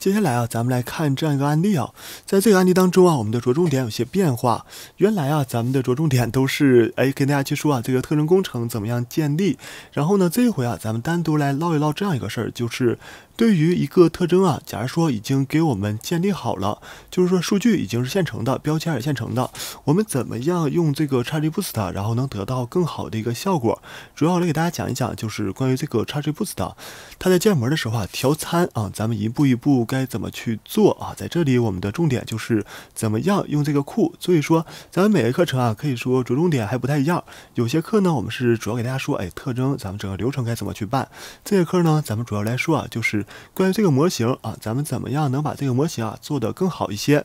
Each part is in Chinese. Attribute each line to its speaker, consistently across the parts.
Speaker 1: 接下来啊，咱们来看这样一个案例啊。在这个案例当中啊，我们的着重点有些变化。原来啊，咱们的着重点都是哎，跟大家去说啊，这个特征工程怎么样建立。然后呢，这回啊，咱们单独来唠一唠这样一个事儿，就是对于一个特征啊，假如说已经给我们建立好了，就是说数据已经是现成的，标签也现成的，我们怎么样用这个差值 Boost 然后能得到更好的一个效果？主要来给大家讲一讲，就是关于这个差值 Boost 它在建模的时候啊，调参啊，咱们一步一步。该怎么去做啊？在这里，我们的重点就是怎么样用这个库。所以说，咱们每个课程啊，可以说着重点还不太一样。有些课呢，我们是主要给大家说，哎，特征，咱们整个流程该怎么去办。这节课呢，咱们主要来说啊，就是关于这个模型啊，咱们怎么样能把这个模型啊做得更好一些。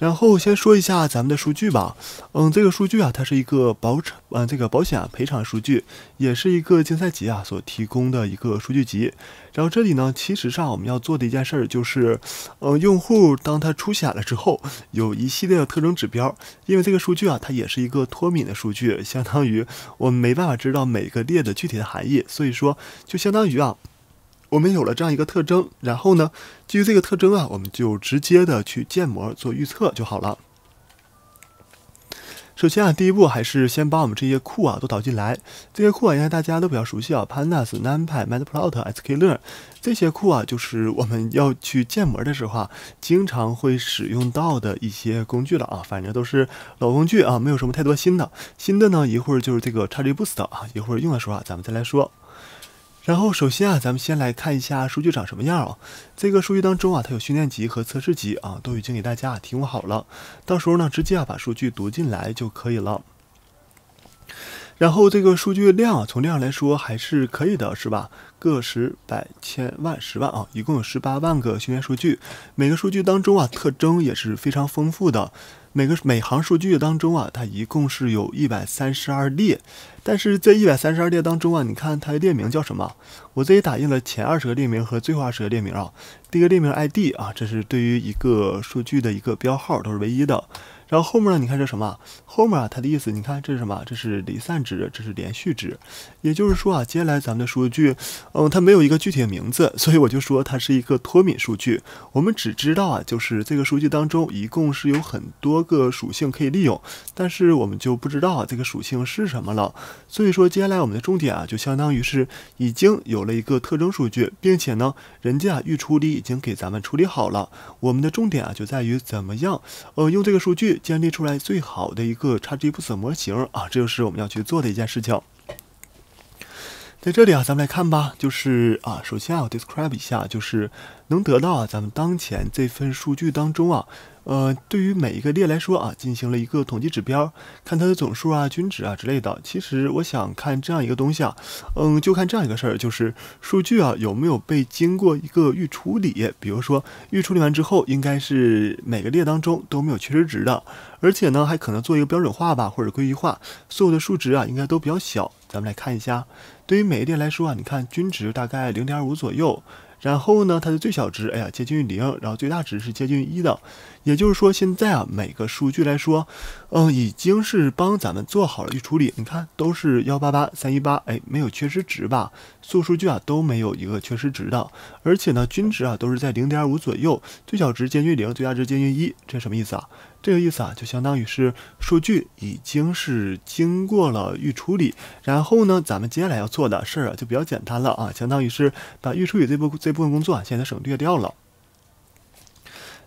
Speaker 1: 然后先说一下咱们的数据吧，嗯，这个数据啊，它是一个保产，嗯，这个保险赔偿数据，也是一个竞赛集啊所提供的一个数据集。然后这里呢，其实上我们要做的一件事就是，嗯，用户当他出险了之后，有一系列的特征指标。因为这个数据啊，它也是一个脱敏的数据，相当于我们没办法知道每个列的具体的含义，所以说就相当于啊。我们有了这样一个特征，然后呢，基于这个特征啊，我们就直接的去建模做预测就好了。首先啊，第一步还是先把我们这些库啊都导进来。这些库啊应该大家都比较熟悉啊，Pandas、NumPy、m a t p l o t SK Learn 这些库啊，就是我们要去建模的时候啊，经常会使用到的一些工具了啊。反正都是老工具啊，没有什么太多新的。新的呢，一会儿就是这个差值 Boost 的啊，一会儿用的时候啊，咱们再来说。然后，首先啊，咱们先来看一下数据长什么样啊。这个数据当中啊，它有训练集和测试集啊，都已经给大家提供好了。到时候呢，直接啊把数据读进来就可以了。然后这个数据量，从量上来说还是可以的，是吧？个十百千万十万啊，一共有十八万个训练数据。每个数据当中啊，特征也是非常丰富的。每个每行数据当中啊，它一共是有一百三十二列。但是在一百三十二列当中啊，你看它的列名叫什么？我这里打印了前二十个列名和最后二十个列名啊。第一个列名 ID 啊，这是对于一个数据的一个标号，都是唯一的。然后后面呢？你看这什么？后面啊，它的意思，你看这是什么？这是离散值，这是连续值。也就是说啊，接下来咱们的数据，嗯，它没有一个具体的名字，所以我就说它是一个脱敏数据。我们只知道啊，就是这个数据当中一共是有很多个属性可以利用，但是我们就不知道啊，这个属性是什么了。所以说接下来我们的重点啊，就相当于是已经有了一个特征数据，并且呢，人家预处理已经给咱们处理好了。我们的重点啊，就在于怎么样，呃，用这个数据。建立出来最好的一个差值不等模型啊，这就是我们要去做的一件事情。在这里啊，咱们来看吧。就是啊，首先啊，describe 一下，就是能得到啊，咱们当前这份数据当中啊，呃，对于每一个列来说啊，进行了一个统计指标，看它的总数啊、均值啊之类的。其实我想看这样一个东西啊，嗯，就看这样一个事儿，就是数据啊有没有被经过一个预处理。比如说预处理完之后，应该是每个列当中都没有缺失值的，而且呢，还可能做一个标准化吧或者归一化，所有的数值啊应该都比较小。咱们来看一下。对于每一点来说啊，你看均值大概零点五左右，然后呢，它的最小值，哎呀，接近于零，然后最大值是接近于一的，也就是说现在啊，每个数据来说，嗯，已经是帮咱们做好了预处理。你看都是幺八八三一八，哎，没有缺失值吧？所有数据啊都没有一个缺失值的，而且呢，均值啊都是在零点五左右，最小值接近零，最大值接近一，这什么意思啊？这个意思啊，就相当于是数据已经是经过了预处理，然后呢，咱们接下来要做的事儿啊，就比较简单了啊，相当于是把预处理这部这部分工作啊，现在省略掉了。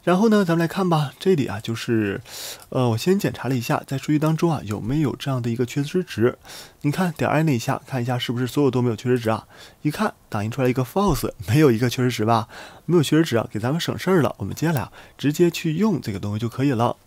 Speaker 1: 然后呢，咱们来看吧。这里啊，就是，呃，我先检查了一下，在数据当中啊，有没有这样的一个缺失值。你看，点按那一下，看一下是不是所有都没有缺失值啊？一看，打印出来一个 false，没有一个缺失值吧？没有缺失值啊，给咱们省事儿了。我们接下来啊，直接去用这个东西就可以了。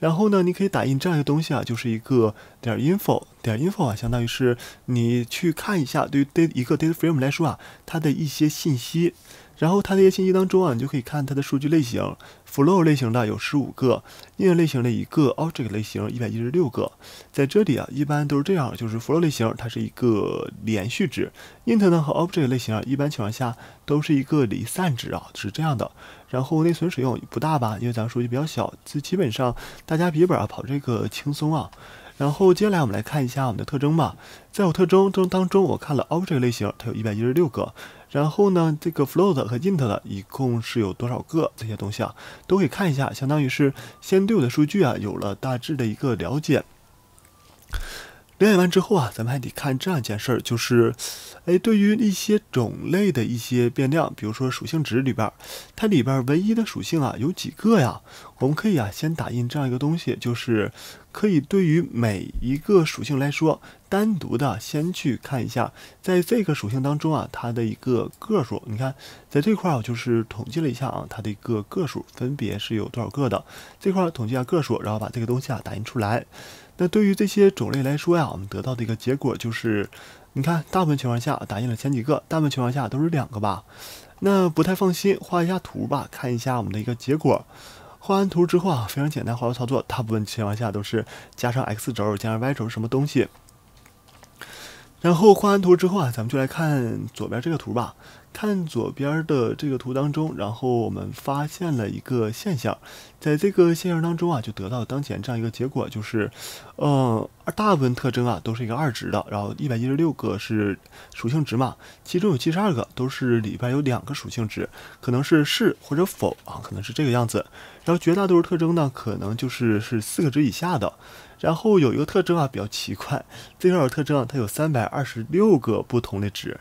Speaker 1: 然后呢，你可以打印这样一个东西啊，就是一个点 info，点 info 啊，相当于是你去看一下，对于 data 一个 data frame 来说啊，它的一些信息。然后它这些信息当中啊，你就可以看它的数据类型 f l o w 类型的有十五个，int 类型的一个，object 类型一百一十六个。在这里啊，一般都是这样，就是 f l o w 类型它是一个连续值，int 呢和 object 类型一般情况下都是一个离散值啊，是这样的。然后内存使用不大吧，因为咱数据比较小，这基本上大家笔记本啊跑这个轻松啊。然后接下来我们来看一下我们的特征吧，在我特征中当中，我看了 object 类型，它有116个。然后呢，这个 float 和 int 的一共是有多少个？这些东西啊，都可以看一下，相当于是先对我的数据啊有了大致的一个了解。了解完之后啊，咱们还得看这样一件事儿，就是，哎，对于一些种类的一些变量，比如说属性值里边，它里边唯一的属性啊，有几个呀？我们可以啊，先打印这样一个东西，就是可以对于每一个属性来说，单独的先去看一下，在这个属性当中啊，它的一个个数，你看在这块儿我就是统计了一下啊，它的一个个数分别是有多少个的，这块统计下个数，然后把这个东西啊打印出来。那对于这些种类来说呀，我们得到的一个结果就是，你看，大部分情况下打印了前几个，大部分情况下都是两个吧。那不太放心，画一下图吧，看一下我们的一个结果。画完图之后啊，非常简单，滑动操作，大部分情况下都是加上 X 轴，加上 Y 轴什么东西。然后画完图之后啊，咱们就来看左边这个图吧。看左边的这个图当中，然后我们发现了一个现象，在这个现象当中啊，就得到当前这样一个结果，就是，呃，大部分特征啊都是一个二值的，然后一百一十六个是属性值嘛，其中有七十二个都是里边有两个属性值，可能是是或者否啊，可能是这个样子，然后绝大多数特征呢，可能就是是四个值以下的。然后有一个特征啊，比较奇怪。这个特征啊它有三百二十六个不同的值。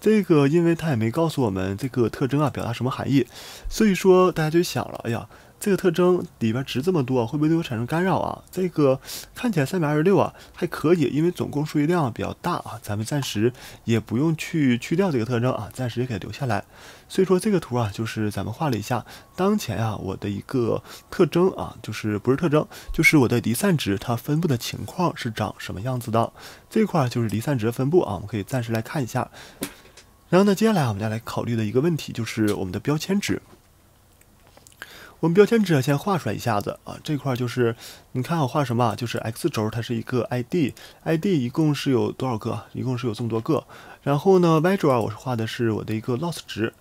Speaker 1: 这个，因为它也没告诉我们这个特征啊表达什么含义，所以说大家就想了，哎呀。这个特征里边值这么多，会不会对我产生干扰啊？这个看起来三百二十六啊，还可以，因为总共数据量比较大啊，咱们暂时也不用去去掉这个特征啊，暂时也给它留下来。所以说这个图啊，就是咱们画了一下当前啊我的一个特征啊，就是不是特征，就是我的离散值它分布的情况是长什么样子的。这块就是离散值分布啊，我们可以暂时来看一下。然后呢，接下来我们再来考虑的一个问题就是我们的标签值。我们标签纸先画出来一下子啊，这块就是你看我画什么，就是 x 轴，它是一个 id，id 一共是有多少个？一共是有这么多个。然后呢，y 轴啊，我是画的是我的一个 loss 值。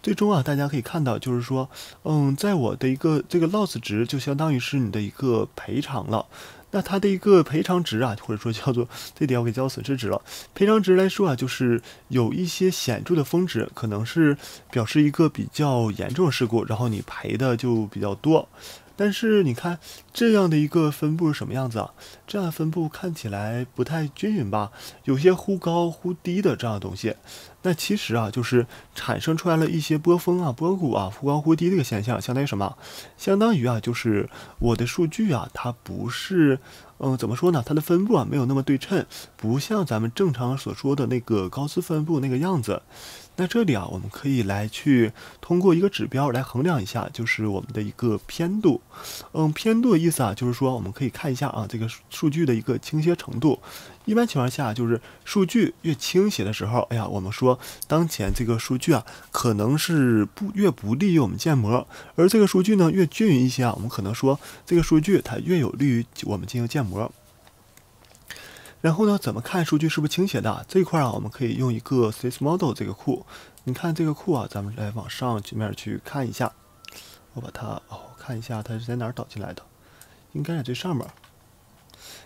Speaker 1: 最终啊，大家可以看到，就是说，嗯，在我的一个这个 loss 值，就相当于是你的一个赔偿了。那它的一个赔偿值啊，或者说叫做这点我给叫损失值了。赔偿值来说啊，就是有一些显著的峰值，可能是表示一个比较严重的事故，然后你赔的就比较多。但是你看这样的一个分布是什么样子啊？这样的分布看起来不太均匀吧？有些忽高忽低的这样的东西。那其实啊，就是产生出来了一些波峰啊、波谷啊，忽高忽低这个现象，相当于什么？相当于啊，就是我的数据啊，它不是。嗯，怎么说呢？它的分布啊没有那么对称，不像咱们正常所说的那个高斯分布那个样子。那这里啊，我们可以来去通过一个指标来衡量一下，就是我们的一个偏度。嗯，偏度的意思啊，就是说我们可以看一下啊这个数据的一个倾斜程度。一般情况下，就是数据越倾斜的时候，哎呀，我们说当前这个数据啊可能是不越不利于我们建模，而这个数据呢越均匀一些啊，我们可能说这个数据它越有利于我们进行建模。膜。然后呢，怎么看数据是不是倾斜的这一块啊？我们可以用一个 s h i s model 这个库。你看这个库啊，咱们来往上局面去看一下。我把它哦，看一下它是在哪儿导进来的，应该在最上面。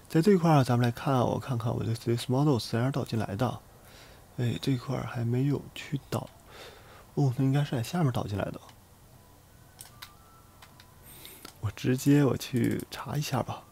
Speaker 1: 在这一块儿，咱们来看，我看看我的 s h i s model 在哪儿导进来的。哎，这一块还没有去导。哦，那应该是在下面导进来的。我直接我去查一下吧。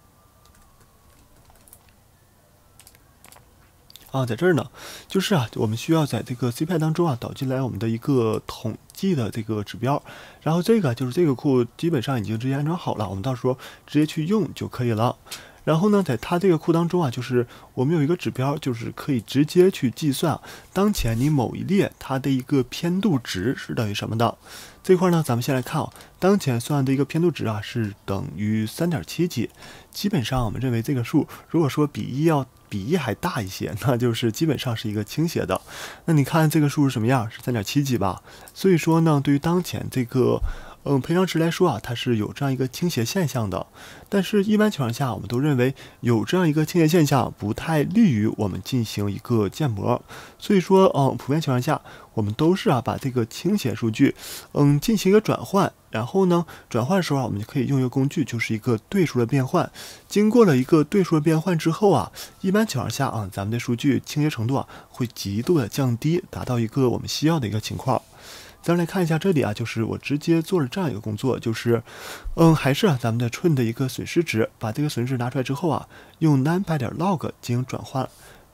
Speaker 1: 啊，在这儿呢，就是啊，我们需要在这个 C p i 当中啊，导进来我们的一个统计的这个指标，然后这个就是这个库基本上已经直接安装好了，我们到时候直接去用就可以了。然后呢，在它这个库当中啊，就是我们有一个指标，就是可以直接去计算当前你某一列它的一个偏度值是等于什么的。这块呢，咱们先来看，啊，当前算的一个偏度值啊是等于三点七几，基本上我们认为这个数如果说比一要。比一还大一些，那就是基本上是一个倾斜的。那你看这个数是什么样？是三点七几吧。所以说呢，对于当前这个。嗯，赔偿值来说啊，它是有这样一个倾斜现象的，但是，一般情况下，我们都认为有这样一个倾斜现象不太利于我们进行一个建模，所以说，嗯，普遍情况下，我们都是啊把这个倾斜数据，嗯，进行一个转换，然后呢，转换的时候啊，我们就可以用一个工具，就是一个对数的变换，经过了一个对数的变换之后啊，一般情况下啊，咱们的数据倾斜程度啊会极度的降低，达到一个我们需要的一个情况。咱们来看一下这里啊，就是我直接做了这样一个工作，就是，嗯，还是啊咱们的 trun 的一个损失值，把这个损失拿出来之后啊，用 n p n 点 log 进行转换。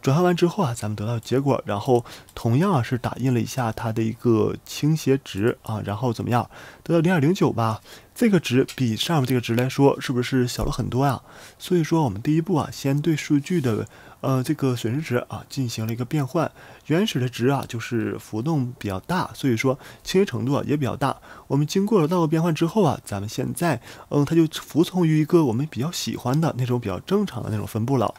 Speaker 1: 转换完之后啊，咱们得到结果，然后同样啊是打印了一下它的一个倾斜值啊，然后怎么样，得到零点零九吧。这个值比上面这个值来说，是不是小了很多呀？所以说我们第一步啊，先对数据的呃这个损失值啊进行了一个变换。原始的值啊就是浮动比较大，所以说倾斜程度也比较大。我们经过了道路变换之后啊，咱们现在嗯它就服从于一个我们比较喜欢的那种比较正常的那种分布了。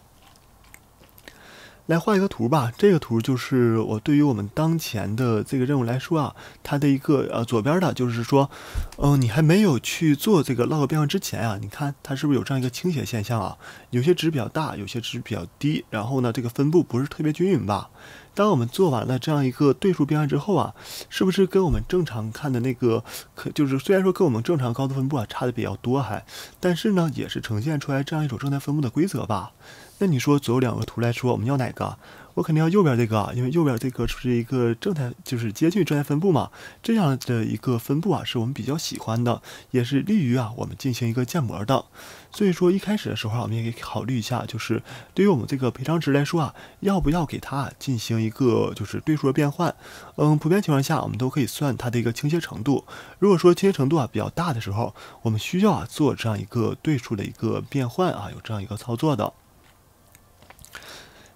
Speaker 1: 来画一个图吧，这个图就是我对于我们当前的这个任务来说啊，它的一个呃，左边的就是说，嗯，你还没有去做这个 log 变换之前啊，你看它是不是有这样一个倾斜现象啊？有些值比较大，有些值比较低，然后呢，这个分布不是特别均匀吧？当我们做完了这样一个对数变换之后啊，是不是跟我们正常看的那个，可就是虽然说跟我们正常高度分布啊差的比较多，还，但是呢也是呈现出来这样一种正态分布的规则吧？那你说左右两个图来说，我们要哪个？我肯定要右边这个啊，因为右边这个是一个正态，就是接近正态分布嘛，这样的一个分布啊，是我们比较喜欢的，也是利于啊我们进行一个建模的。所以说一开始的时候啊，我们也可以考虑一下，就是对于我们这个赔偿值来说啊，要不要给它进行一个就是对数的变换？嗯，普遍情况下我们都可以算它的一个倾斜程度。如果说倾斜程度啊比较大的时候，我们需要啊做这样一个对数的一个变换啊，有这样一个操作的。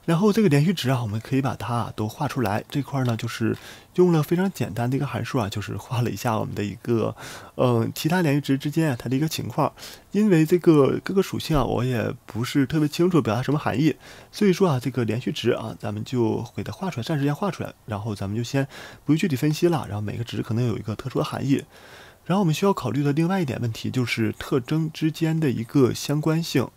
Speaker 1: 然后这个连续值啊，我们可以把它都画出来。这块呢，就是用了非常简单的一个函数啊，就是画了一下我们的一个，嗯，其他连续值之间它的一个情况。因为这个各个属性啊，我也不是特别清楚表达什么含义，所以说啊，这个连续值啊，咱们就给它画出来，暂时先画出来。然后咱们就先不具体分析了。然后每个值可能有一个特殊的含义。然后我们需要考虑的另外一点问题就是特征之间的一个相关性，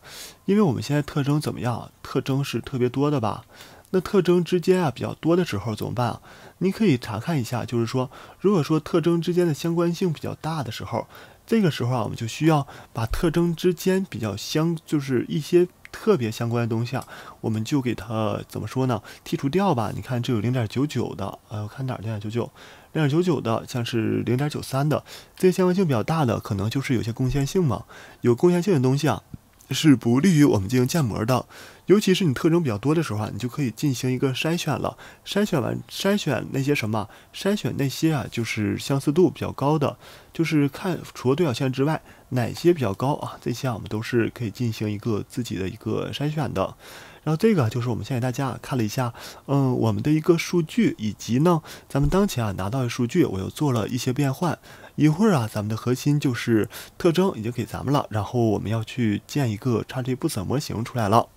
Speaker 1: 因为我们现在特征怎么样特征是特别多的吧？那特征之间啊比较多的时候怎么办啊？你可以查看一下，就是说，如果说特征之间的相关性比较大的时候。这个时候啊，我们就需要把特征之间比较相，就是一些特别相关的东西啊，我们就给它怎么说呢，剔除掉吧。你看，这有零点九九的，呃，我看哪儿零点九九，零点九九的，像是零点九三的，这些相关性比较大的，可能就是有些共线性嘛。有共线性的东西啊，是不利于我们进行建模的。尤其是你特征比较多的时候啊，你就可以进行一个筛选了。筛选完，筛选那些什么？筛选那些啊，就是相似度比较高的，就是看除了对角线之外，哪些比较高啊？这些啊，我们都是可以进行一个自己的一个筛选的。然后这个就是我们先给大家看了一下，嗯，我们的一个数据，以及呢，咱们当前啊拿到的数据，我又做了一些变换。一会儿啊，咱们的核心就是特征已经给咱们了，然后我们要去建一个 o o 不 t 模型出来了。